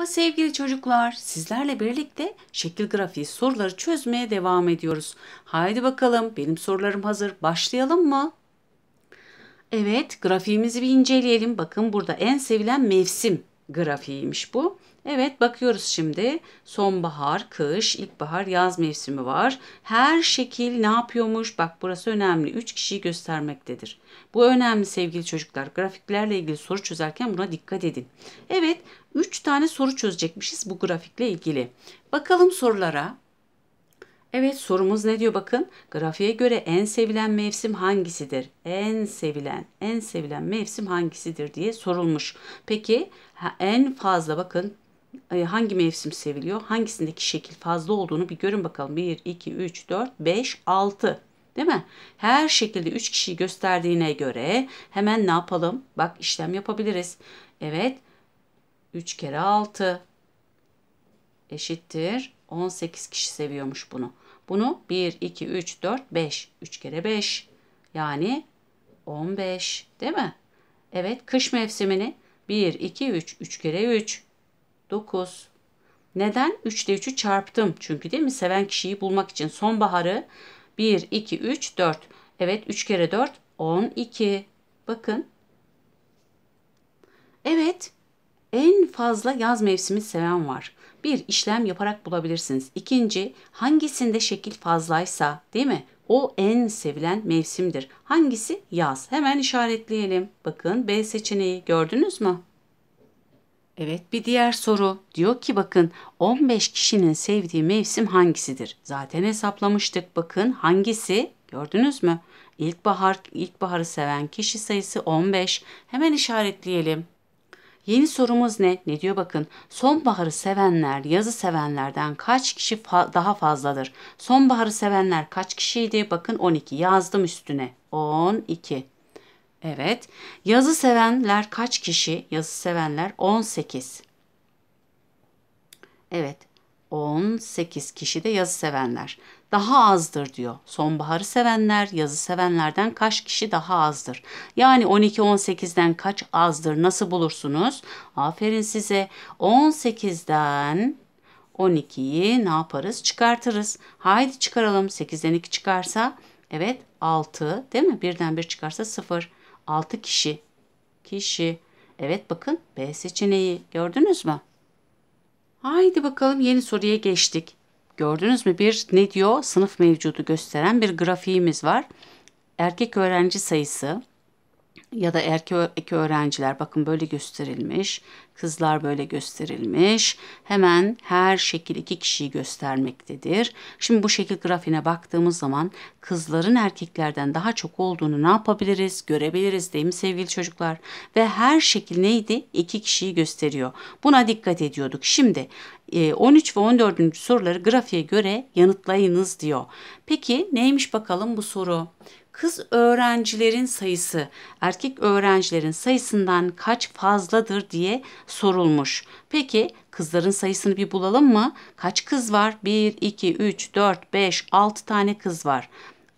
Merhaba sevgili çocuklar. Sizlerle birlikte şekil grafiği soruları çözmeye devam ediyoruz. Haydi bakalım benim sorularım hazır. Başlayalım mı? Evet grafiğimizi bir inceleyelim. Bakın burada en sevilen mevsim grafiğiymiş bu. Evet bakıyoruz şimdi sonbahar, kış, ilkbahar, yaz mevsimi var. Her şekil ne yapıyormuş? Bak burası önemli. 3 kişiyi göstermektedir. Bu önemli sevgili çocuklar. Grafiklerle ilgili soru çözerken buna dikkat edin. Evet 3 tane soru çözecekmişiz bu grafikle ilgili. Bakalım sorulara. Evet sorumuz ne diyor bakın. Grafiğe göre en sevilen mevsim hangisidir? En sevilen, en sevilen mevsim hangisidir diye sorulmuş. Peki en fazla bakın e, hangi mevsim seviliyor? Hangisindeki şekil fazla olduğunu bir görün bakalım. 1, 2, 3, 4, 5, 6. Değil mi? Her şekilde 3 kişiyi gösterdiğine göre hemen ne yapalım? Bak işlem yapabiliriz. Evet. 3 kere 6 eşittir 18 kişi seviyormuş bunu. Bunu 1, 2, 3, 4, 5. 3 kere 5. Yani 15 değil mi? Evet kış mevsimini 1, 2, 3, 3 kere 3, 9. Neden? 3 ile 3'ü çarptım. Çünkü değil mi? Seven kişiyi bulmak için sonbaharı 1, 2, 3, 4. Evet 3 kere 4, 12. Bakın. Evet en fazla yaz mevsimi seven var bir işlem yaparak bulabilirsiniz. İkinci hangisinde şekil fazlaysa değil mi? O en sevilen mevsimdir. Hangisi? Yaz. Hemen işaretleyelim. Bakın B seçeneği gördünüz mü? Evet bir diğer soru diyor ki bakın 15 kişinin sevdiği mevsim hangisidir? Zaten hesaplamıştık bakın hangisi gördünüz mü? İlkbahar ilkbaharı seven kişi sayısı 15 hemen işaretleyelim. Yeni sorumuz ne? Ne diyor bakın. Sonbaharı sevenler, yazı sevenlerden kaç kişi fa- daha fazladır? Sonbaharı sevenler kaç kişiydi? Bakın 12 yazdım üstüne. 12. Evet. Yazı sevenler kaç kişi? Yazı sevenler 18. Evet. 18 kişi de yazı sevenler. Daha azdır diyor. Sonbaharı sevenler, yazı sevenlerden kaç kişi daha azdır? Yani 12-18'den kaç azdır? Nasıl bulursunuz? Aferin size. 18'den 12'yi ne yaparız? Çıkartırız. Haydi çıkaralım. 8'den 2 çıkarsa evet 6 değil mi? Birden bir çıkarsa 0. 6 kişi. Kişi. Evet bakın B seçeneği gördünüz mü? Haydi bakalım yeni soruya geçtik. Gördünüz mü bir ne diyor? Sınıf mevcudu gösteren bir grafiğimiz var. Erkek öğrenci sayısı, ya da erkek öğrenciler bakın böyle gösterilmiş, kızlar böyle gösterilmiş. Hemen her şekil iki kişiyi göstermektedir. Şimdi bu şekil grafiğine baktığımız zaman kızların erkeklerden daha çok olduğunu ne yapabiliriz? Görebiliriz değil mi sevgili çocuklar? Ve her şekil neydi? İki kişiyi gösteriyor. Buna dikkat ediyorduk. Şimdi 13 e, ve 14. soruları grafiğe göre yanıtlayınız diyor. Peki neymiş bakalım bu soru? kız öğrencilerin sayısı erkek öğrencilerin sayısından kaç fazladır diye sorulmuş. Peki kızların sayısını bir bulalım mı? Kaç kız var? 1, 2, 3, 4, 5, 6 tane kız var.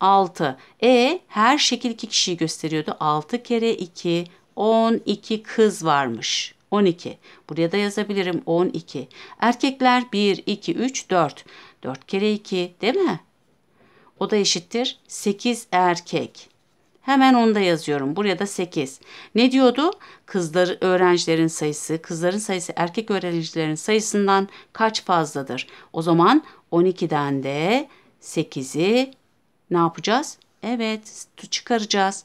6. E her şekil 2 kişiyi gösteriyordu. 6 kere 2, 12 kız varmış. 12. Buraya da yazabilirim 12. Erkekler 1, 2, 3, 4. 4 kere 2 değil mi? O da eşittir 8 erkek. Hemen onda yazıyorum. Buraya da 8. Ne diyordu? Kızlar öğrencilerin sayısı, kızların sayısı erkek öğrencilerin sayısından kaç fazladır? O zaman 12'den de 8'i ne yapacağız? Evet, çıkaracağız.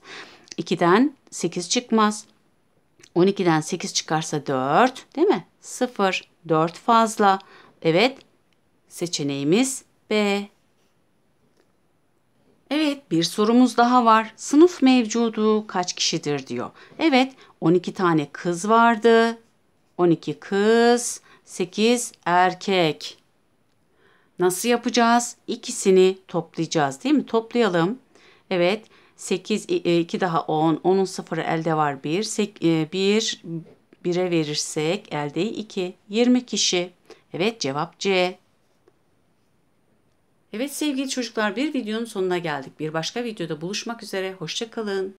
2'den 8 çıkmaz. 12'den 8 çıkarsa 4, değil mi? 0, 4 fazla. Evet, seçeneğimiz B. Bir sorumuz daha var. Sınıf mevcudu kaç kişidir diyor. Evet 12 tane kız vardı. 12 kız, 8 erkek. Nasıl yapacağız? İkisini toplayacağız değil mi? Toplayalım. Evet 8, 2 e, daha 10, 10'un 0'ı elde var 1, 1, 1'e verirsek elde 2, 20 kişi. Evet cevap C. Evet sevgili çocuklar bir videonun sonuna geldik. Bir başka videoda buluşmak üzere. Hoşçakalın.